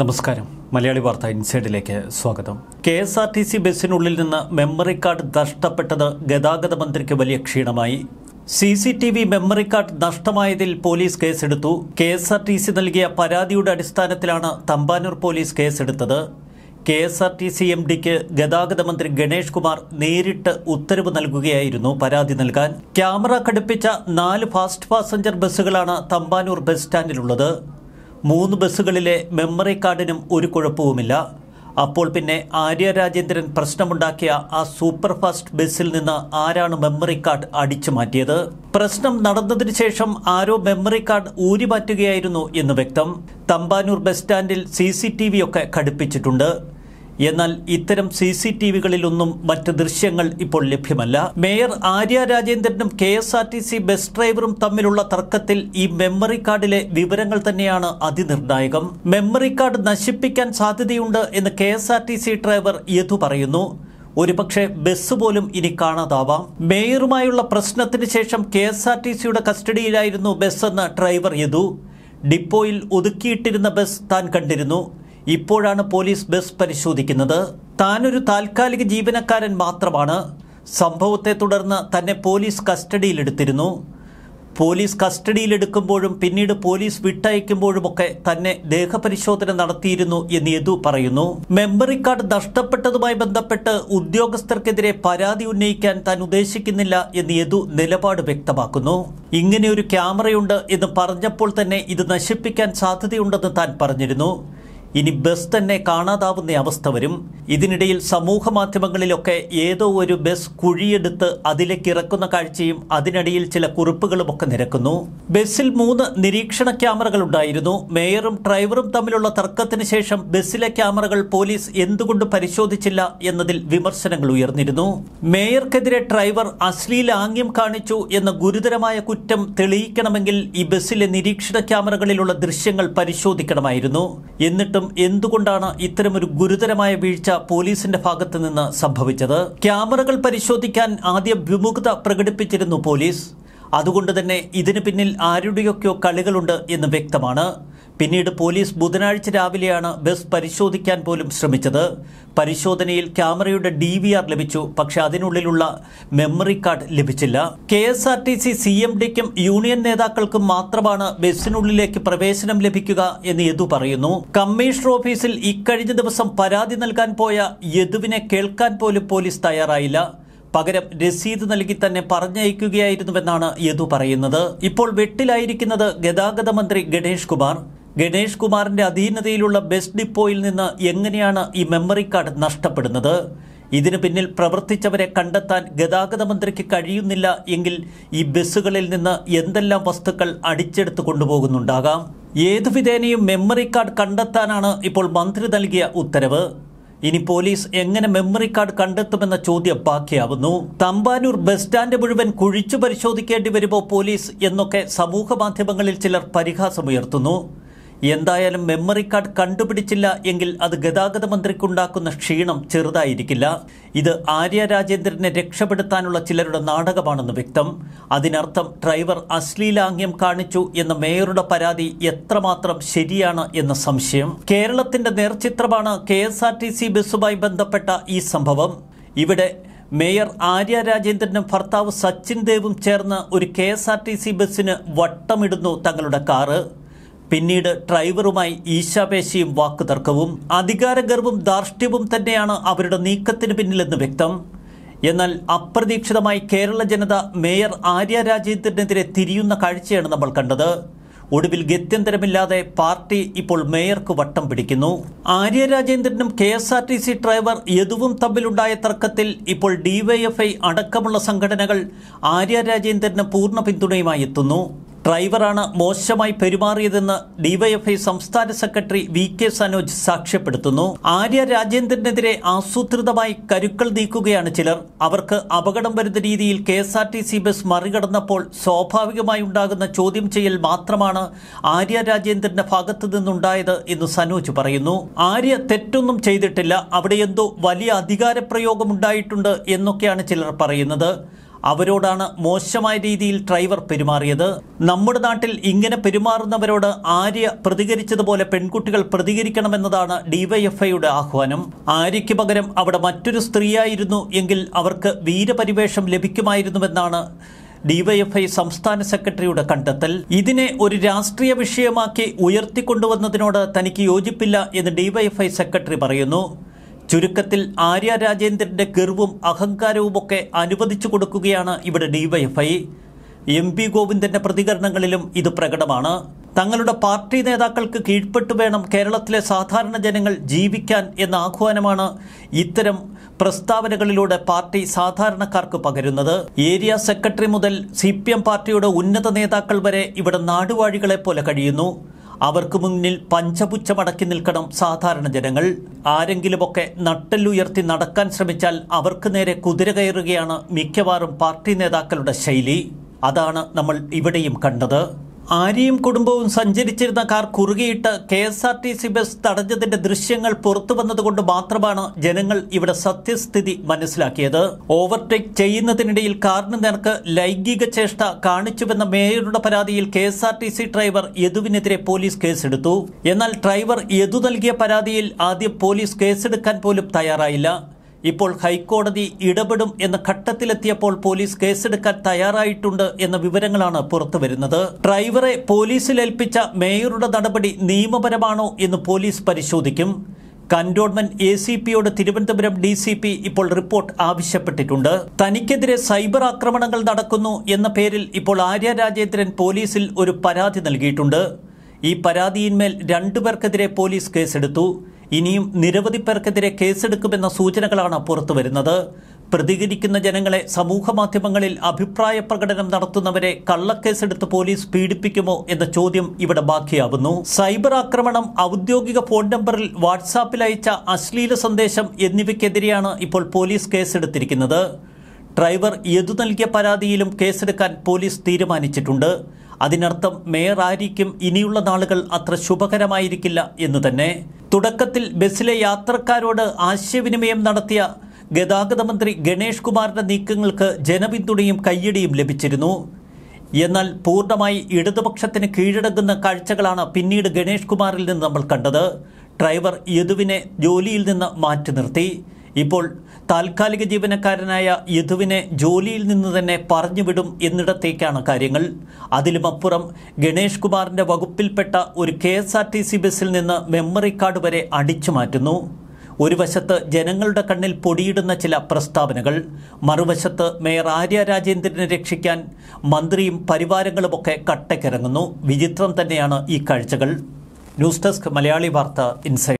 നമസ്കാരം മലയാളി വാർത്ത ഇൻസൈഡിലേക്ക് സ്വാഗതം K S R T C ബസ്സിനുള്ളിൽ നിന്ന് മെമ്മറി കാർഡ് നഷ്ടപ്പെട്ടത് ഗതാഗത മന്ത്രിക്ക് വലിയ ക്ഷീണമായി C C T V memory card നഷ്ടമായതിൽ പോലീസ് കേസെടുത്തു K S R T C നൽകിയ പരാതിയുടെ അടിസ്ഥാനത്തിലാണ് തമ്പാനൂർ പോലീസ് കേസെടുത്തത് K S R T C M ഡിക്ക് ഗതാഗത മന്ത്രി ഗണേഷ് കുമാർ നേരിട്ട് ഉത്തരവ് നൽകുകയായിരുന്നു പരാതി നൽകാൻ ക്യാമറ ഘടിപ്പിച്ച നാല് ഫാസ്റ്റ് പാസഞ്ചർ ബസ്സുകളാണ് തമ്പാനൂർ ബസ് സ്റ്റാൻഡിലുള്ളത് മൂന്ന് ബസ്സുകളിലെ മെമ്മറി കാർഡിനും ഒരു കുഴപ്പവുമില്ല അപ്പോൾ പിന്നെ ആര്യ രാജേന്ദ്രൻ പ്രശ്നമുണ്ടാക്കിയ ആ സൂപ്പർ ഫാസ്റ്റ് ബസ്സിൽ നിന്ന് ആരാണ് മെമ്മറി കാർഡ് അടിച്ചു മാറ്റിയത് പ്രശ്നം നടന്നതിനു ശേഷം ആരോ മെമ്മറി കാർഡ് ഊരി മാറ്റുകയായിരുന്നു എന്ന് വ്യക്തം തമ്പാനൂർ ബസ് സ്റ്റാൻഡിൽ സി ഒക്കെ ഘടിപ്പിച്ചിട്ടുണ്ട് എന്നാൽ ഇത്തരം സി സി ടി വികളിലൊന്നും മറ്റ് ദൃശ്യങ്ങൾ ഇപ്പോൾ ലഭ്യമല്ല മേയർ ആര്യ രാജേന്ദ്രനും K S R T C bus ഡ്രൈവറും തമ്മിലുള്ള തർക്കത്തിൽ ഈ മെമ്മറി കാർഡിലെ വിവരങ്ങൾ തന്നെയാണ് അതിനിർണായകം മെമ്മറി കാർഡ് നശിപ്പിക്കാൻ സാധ്യതയുണ്ട് എന്ന് K S R T C driver Yadu പറയുന്നു ഒരുപക്ഷെ ബസ് പോലും ഇനി കാണാതാവാം മേയറുമായുള്ള പ്രശ്നത്തിന് ശേഷം കെ എസ് ആർ ടി സിയുടെ കസ്റ്റഡിയിലായിരുന്നു ബസ് എന്ന് ഡ്രൈവർ യതു ഡിപ്പോയിൽ ഒതുക്കിയിട്ടിരുന്ന ബസ് താൻ കണ്ടിരുന്നു ഇപ്പോഴാണ് പോലീസ് ബസ് പരിശോധിക്കുന്നത് താനൊരു താൽക്കാലിക ജീവനക്കാരൻ മാത്രമാണ് സംഭവത്തെ തുടർന്ന് തന്നെ പോലീസ് കസ്റ്റഡിയിലെടുത്തിരുന്നു പോലീസ് കസ്റ്റഡിയിലെടുക്കുമ്പോഴും പിന്നീട് പോലീസ് വിട്ടയക്കുമ്പോഴുമൊക്കെ തന്നെ ദേഹപരിശോധന നടത്തിയിരുന്നു എന്ന് യദു പറയുന്നു മെമ്മറി കാർഡ് നഷ്ടപ്പെട്ടതുമായി ബന്ധപ്പെട്ട് ഉദ്യോഗസ്ഥർക്കെതിരെ പരാതി ഉന്നയിക്കാൻ താൻ ഉദ്ദേശിക്കുന്നില്ല എന്ന് യദു നിലപാട് വ്യക്തമാക്കുന്നു ഇങ്ങനെയൊരു ക്യാമറയുണ്ട് എന്ന് പറഞ്ഞപ്പോൾ തന്നെ ഇത് നശിപ്പിക്കാൻ സാധ്യതയുണ്ടെന്ന് താൻ പറഞ്ഞിരുന്നു ഇനി ബസ് തന്നെ കാണാതാവുന്ന അവസ്ഥ വരും ഇതിനിടയിൽ സമൂഹ മാധ്യമങ്ങളിലൊക്കെ ഏതോ ഒരു ബസ് കുഴിയെടുത്ത് അതിലേക്ക് ഇറക്കുന്ന കാഴ്ചയും അതിനിടയിൽ ചില കുറിപ്പുകളുമൊക്കെ നിരക്കുന്നു ബസ്സിൽ മൂന്ന് നിരീക്ഷണ ക്യാമറകൾ ഉണ്ടായിരുന്നു മേയറും ഡ്രൈവറും തമ്മിലുള്ള തർക്കത്തിന് ശേഷം ബസ്സിലെ ക്യാമറകൾ പോലീസ് എന്തുകൊണ്ട് പരിശോധിച്ചില്ല എന്നതിൽ വിമർശനങ്ങൾ ഉയർന്നിരുന്നു മേയർക്കെതിരെ ഡ്രൈവർ അശ്ലീലാംഗ്യം കാണിച്ചു എന്ന ഗുരുതരമായ കുറ്റം തെളിയിക്കണമെങ്കിൽ ഈ ബസ്സിലെ നിരീക്ഷണ ക്യാമറകളിലുള്ള ദൃശ്യങ്ങൾ പരിശോധിക്കണമായിരുന്നു എന്നിട്ട് വീണ്ടും എന്തുകൊണ്ടാണ് ഇത്തരമൊരു ഗുരുതരമായ വീഴ്ച പോലീസിന്റെ ഭാഗത്ത് നിന്ന് സംഭവിച്ചത് ക്യാമറകൾ പരിശോധിക്കാൻ ആദ്യം വിമുഖത പ്രകടിപ്പിച്ചിരുന്നു പോലീസ് അതുകൊണ്ട് തന്നെ ഇതിന് പിന്നിൽ ആരുടെയൊക്കെയോ കളികളുണ്ട് എന്ന് വ്യക്തമാണ് പിന്നീട് പോലീസ് ബുധനാഴ്ച രാവിലെയാണ് ബസ് പരിശോധിക്കാൻ പോലും ശ്രമിച്ചത് പരിശോധനയിൽ ക്യാമറയുടെ ഡി വി ആർ ലഭിച്ചു പക്ഷേ അതിനുള്ളിലുള്ള മെമ്മറി കാർഡ് ലഭിച്ചില്ല K S R T C C M ഡിക്കും യൂണിയൻ നേതാക്കൾക്കും മാത്രമാണ് ബസ്സിനുള്ളിലേക്ക് പ്രവേശനം ലഭിക്കുക എന്ന് യദു പറയുന്നു കമ്മീഷണർ ഓഫീസിൽ ഇക്കഴിഞ്ഞ ദിവസം പരാതി നൽകാൻ പോയ യദുവിനെ കേൾക്കാൻ പോലും പോലീസ് തയ്യാറായില്ല പകരം രസീത് നൽകി തന്നെ പറഞ്ഞയക്കുകയായിരുന്നുവെന്നാണ് യദു പറയുന്നത് ഇപ്പോൾ വെട്ടിലായിരിക്കുന്നത് ഗതാഗത മന്ത്രി ഗണേഷ് കുമാർ ഗണേഷ് കുമാറിന്റെ അധീനതയിലുള്ള ബസ് ഡിപ്പോയിൽ നിന്ന് എങ്ങനെയാണ് ഈ മെമ്മറി കാർഡ് നഷ്ടപ്പെടുന്നത് ഇതിനു പിന്നിൽ പ്രവർത്തിച്ചവരെ കണ്ടെത്താൻ ഗതാഗത മന്ത്രിക്ക് കഴിയുന്നില്ല എങ്കിൽ ഈ ബസ്സുകളിൽ നിന്ന് എന്തെല്ലാം വസ്തുക്കൾ അടിച്ചെടുത്ത് കൊണ്ടുപോകുന്നുണ്ടാകാം ഏതു വിധേനയും മെമ്മറി കാർഡ് കണ്ടെത്താനാണ് ഇപ്പോൾ മന്ത്രി നൽകിയ ഉത്തരവ് ഇനി പോലീസ് എങ്ങനെ മെമ്മറി കാർഡ് കണ്ടെത്തുമെന്ന ചോദ്യം ബാക്കിയാവുന്നു തമ്പാനൂർ ബസ് സ്റ്റാൻഡ് മുഴുവൻ കുഴിച്ചു പരിശോധിക്കേണ്ടി വരുമോ പോലീസ് എന്നൊക്കെ സമൂഹ മാധ്യമങ്ങളിൽ ചിലർ പരിഹാസമുയർത്തുന്നു എന്തായാലും മെമ്മറി കാർഡ് കണ്ടുപിടിച്ചില്ല എങ്കിൽ അത് ഗതാഗത മന്ത്രിക്കുണ്ടാക്കുന്ന ക്ഷീണം ചെറുതായിരിക്കില്ല ഇത് ആര്യ രാജേന്ദ്രനെ രക്ഷപ്പെടുത്താനുള്ള ചിലരുടെ നാടകമാണെന്ന് വ്യക്തം അതിനർത്ഥം ഡ്രൈവർ അശ്ലീലാംഗ്യം കാണിച്ചു എന്ന മേയറുടെ പരാതി എത്രമാത്രം ശരിയാണ് എന്ന സംശയം കേരളത്തിന്റെ നേർചിത്രമാണ് K S R T C ബസ്സുമായി ബന്ധപ്പെട്ട ഈ സംഭവം ഇവിടെ മേയർ ആര്യ രാജേന്ദ്രനും ഭർത്താവ് സച്ചിൻ ദേവും ചേർന്ന് ഒരു K S R T C ബസ്സിന് വട്ടമിടുന്നു തങ്ങളുടെ കാറ് പിന്നീട് ഡ്രൈവറുമായി ഈശാപേശിയും വാക്കുതർക്കവും അധികാരഗർവും ധാർഷ്ട്യവും തന്നെയാണ് അവരുടെ നീക്കത്തിന് പിന്നിലെന്ന് വ്യക്തം എന്നാൽ അപ്രതീക്ഷിതമായി കേരള ജനത മേയർ ആര്യ രാജേന്ദ്രനെതിരെ തിരിയുന്ന കാഴ്ചയാണ് നമ്മൾ കണ്ടത് ഒടുവിൽ ഗത്യന്തരമില്ലാതെ പാർട്ടി ഇപ്പോൾ മേയർക്ക് വട്ടം പിടിക്കുന്നു ആര്യ രാജേന്ദ്രനും K S R T C driver യദുവും തമ്മിലുണ്ടായ തർക്കത്തിൽ ഇപ്പോൾ ഡിവൈഎഫ്ഐ അടക്കമുള്ള സംഘടനകൾ ആര്യ രാജേന്ദ്രന് പൂർണ്ണ പിന്തുണയുമായി എത്തുന്നു ഡ്രൈവറാണ് മോശമായി പെരുമാറിയതെന്ന് ഡിവൈഎഫ്ഐ സംസ്ഥാന സെക്രട്ടറി വി കെ സനോജ് സാക്ഷ്യപ്പെടുത്തുന്നു ആര്യ രാജേന്ദ്രനെതിരെ ആസൂത്രിതമായി കരുക്കൾ നീക്കുകയാണ് ചിലർ അവർക്ക് അപകടം വരുന്ന രീതിയിൽ K S R T C bus മറികടന്നപ്പോൾ സ്വാഭാവികമായി ഉണ്ടാകുന്ന ചോദ്യം ചെയ്യൽ മാത്രമാണ് ആര്യ രാജേന്ദ്രന്റെ ഭാഗത്തു നിന്നുണ്ടായത് എന്ന് സനോജ് പറയുന്നു ആര്യ തെറ്റൊന്നും ചെയ്തിട്ടില്ല അവിടെ എന്തോ വലിയ പ്രയോഗമുണ്ടായിട്ടുണ്ട് എന്നൊക്കെയാണ് ചിലർ പറയുന്നത് അവരോടാണ് മോശമായ രീതിയിൽ ഡ്രൈവർ പെരുമാറിയത് നമ്മുടെ നാട്ടിൽ ഇങ്ങനെ പെരുമാറുന്നവരോട് ആര്യ പ്രതികരിച്ചതുപോലെ പെൺകുട്ടികൾ പ്രതികരിക്കണമെന്നതാണ് ഡിവൈഎഫ്ഐയുടെ ആഹ്വാനം ആര്യയ്ക്ക് പകരം അവിടെ മറ്റൊരു സ്ത്രീയായിരുന്നു എങ്കിൽ അവർക്ക് വീരപരിവേഷം ലഭിക്കുമായിരുന്നുവെന്നാണ് ഡിവൈഎഫ്ഐ സംസ്ഥാന സെക്രട്ടറിയുടെ കണ്ടെത്തൽ ഇതിനെ ഒരു രാഷ്ട്രീയ വിഷയമാക്കി ഉയർത്തിക്കൊണ്ടുവന്നതിനോട് തനിക്ക് യോജിപ്പില്ല എന്ന് ഡിവൈഎഫ്ഐ സെക്രട്ടറി പറയുന്നു ചുരുക്കത്തിൽ ആര്യ രാജേന്ദ്രന്റെ ഗർവും ഒക്കെ അനുവദിച്ചു കൊടുക്കുകയാണ് ഇവിടെ ഡിവൈഎഫ്ഐ എം പി ഗോവിന്ദന്റെ പ്രതികരണങ്ങളിലും ഇത് പ്രകടമാണ് തങ്ങളുടെ പാർട്ടി നേതാക്കൾക്ക് കീഴ്പ്പെട്ടു വേണം കേരളത്തിലെ സാധാരണ ജനങ്ങൾ ജീവിക്കാൻ എന്ന ആഹ്വാനമാണ് ഇത്തരം പ്രസ്താവനകളിലൂടെ പാർട്ടി സാധാരണക്കാർക്ക് പകരുന്നത് ഏരിയ സെക്രട്ടറി മുതൽ സി പാർട്ടിയുടെ ഉന്നത നേതാക്കൾ വരെ ഇവിടെ നാടുവാഴികളെ പോലെ കഴിയുന്നു അവർക്ക് മുന്നിൽ പഞ്ചപുച്ഛമടക്കി നിൽക്കണം സാധാരണ ജനങ്ങൾ ആരെങ്കിലുമൊക്കെ നട്ടല്ലുയർത്തി നടക്കാൻ ശ്രമിച്ചാൽ അവർക്ക് നേരെ കുതിര കയറുകയാണ് മിക്കവാറും പാർട്ടി നേതാക്കളുടെ ശൈലി അതാണ് നമ്മൾ ഇവിടെയും കണ്ടത് ആര്യയും കുടുംബവും സഞ്ചരിച്ചിരുന്ന കാർ കുറുകിയിട്ട് K S R T C bus തടഞ്ഞതിന്റെ ദൃശ്യങ്ങൾ പുറത്തു വന്നതുകൊണ്ട് മാത്രമാണ് ജനങ്ങൾ ഇവിടെ സത്യസ്ഥിതി മനസ്സിലാക്കിയത് ഓവർടേക്ക് ചെയ്യുന്നതിനിടയിൽ കാറിന് നേർക്ക് ലൈംഗിക ചേഷ്ട കാണിച്ചുവെന്ന മേയറുടെ പരാതിയിൽ K S R T C driver യദുവിനെതിരെ പോലീസ് കേസെടുത്തു എന്നാൽ ഡ്രൈവർ യദു നൽകിയ പരാതിയിൽ ആദ്യം പോലീസ് കേസെടുക്കാൻ പോലും തയ്യാറായില്ല ഇപ്പോൾ ഹൈക്കോടതി ഇടപെടും എന്ന ഘട്ടത്തിലെത്തിയപ്പോൾ പോലീസ് കേസെടുക്കാൻ തയ്യാറായിട്ടുണ്ട് എന്ന വിവരങ്ങളാണ് പുറത്തുവരുന്നത് ഡ്രൈവറെ പോലീസിലേൽപ്പിച്ച മേയറുടെ നടപടി നിയമപരമാണോ എന്ന് പോലീസ് പരിശോധിക്കും കന്റോൺമെന്റ് എ സി പിയോട് തിരുവനന്തപുരം ഡി സി പി ഇപ്പോൾ റിപ്പോർട്ട് ആവശ്യപ്പെട്ടിട്ടുണ്ട് തനിക്കെതിരെ സൈബർ ആക്രമണങ്ങൾ നടക്കുന്നു എന്ന പേരിൽ ഇപ്പോൾ ആര്യ രാജേന്ദ്രൻ പോലീസിൽ ഒരു പരാതി നൽകിയിട്ടുണ്ട് ഈ പരാതിയിന്മേൽ രണ്ടുപേർക്കെതിരെ പോലീസ് കേസെടുത്തു ഇനിയും നിരവധി പേർക്കെതിരെ കേസെടുക്കുമെന്ന സൂചനകളാണ് പുറത്തുവരുന്നത് പ്രതികരിക്കുന്ന ജനങ്ങളെ സമൂഹ മാധ്യമങ്ങളിൽ അഭിപ്രായ പ്രകടനം നടത്തുന്നവരെ കള്ളക്കേസെടുത്ത് പോലീസ് പീഡിപ്പിക്കുമോ എന്ന ചോദ്യം ഇവിടെ ബാക്കിയാവുന്നു സൈബർ ആക്രമണം ഔദ്യോഗിക ഫോൺ നമ്പറിൽ വാട്സാപ്പിൽ അയച്ച അശ്ലീല സന്ദേശം എന്നിവയ്ക്കെതിരെയാണ് ഇപ്പോൾ പോലീസ് കേസെടുത്തിരിക്കുന്നത് ഡ്രൈവർ യദു നൽകിയ പരാതിയിലും കേസെടുക്കാൻ പോലീസ് തീരുമാനിച്ചിട്ടുണ്ട് അതിനർത്ഥം മേയറായിരിക്കും ഇനിയുള്ള നാളുകൾ അത്ര ശുഭകരമായിരിക്കില്ല എന്ന് തന്നെ തുടക്കത്തിൽ ബസ്സിലെ യാത്രക്കാരോട് ആശയവിനിമയം നടത്തിയ ഗതാഗത മന്ത്രി ഗണേഷ് കുമാറിന്റെ നീക്കങ്ങൾക്ക് ജനപിന്തുണയും കയ്യടിയും ലഭിച്ചിരുന്നു എന്നാൽ പൂർണ്ണമായി ഇടതുപക്ഷത്തിന് കീഴടങ്ങുന്ന കാഴ്ചകളാണ് പിന്നീട് ഗണേഷ് കുമാറിൽ നിന്ന് നമ്മൾ കണ്ടത് ഡ്രൈവർ യദുവിനെ ജോലിയിൽ നിന്ന് മാറ്റി നിർത്തി ഇപ്പോൾ താൽക്കാലിക ജീവനക്കാരനായ യദുവിനെ ജോലിയിൽ നിന്ന് തന്നെ പറഞ്ഞുവിടും എന്നിടത്തേക്കാണ് കാര്യങ്ങൾ അതിലുമപ്പുറം ഗണേഷ് കുമാറിൻ്റെ വകുപ്പിൽപ്പെട്ട ഒരു K S R T C ബസ്സിൽ നിന്ന് മെമ്മറി കാർഡ് വരെ അടിച്ചു മാറ്റുന്നു ഒരു വശത്ത് ജനങ്ങളുടെ കണ്ണിൽ പൊടിയിടുന്ന ചില പ്രസ്താവനകൾ മറുവശത്ത് മേയർ ആര്യ രാജേന്ദ്രനെ രക്ഷിക്കാൻ മന്ത്രിയും പരിവാരങ്ങളുമൊക്കെ കട്ടക്കിറങ്ങുന്നു വിചിത്രം തന്നെയാണ് ഈ കാഴ്ചകൾ ന്യൂസ് ഡെസ്ക് മലയാളി വാർത്ത ഇൻസൈ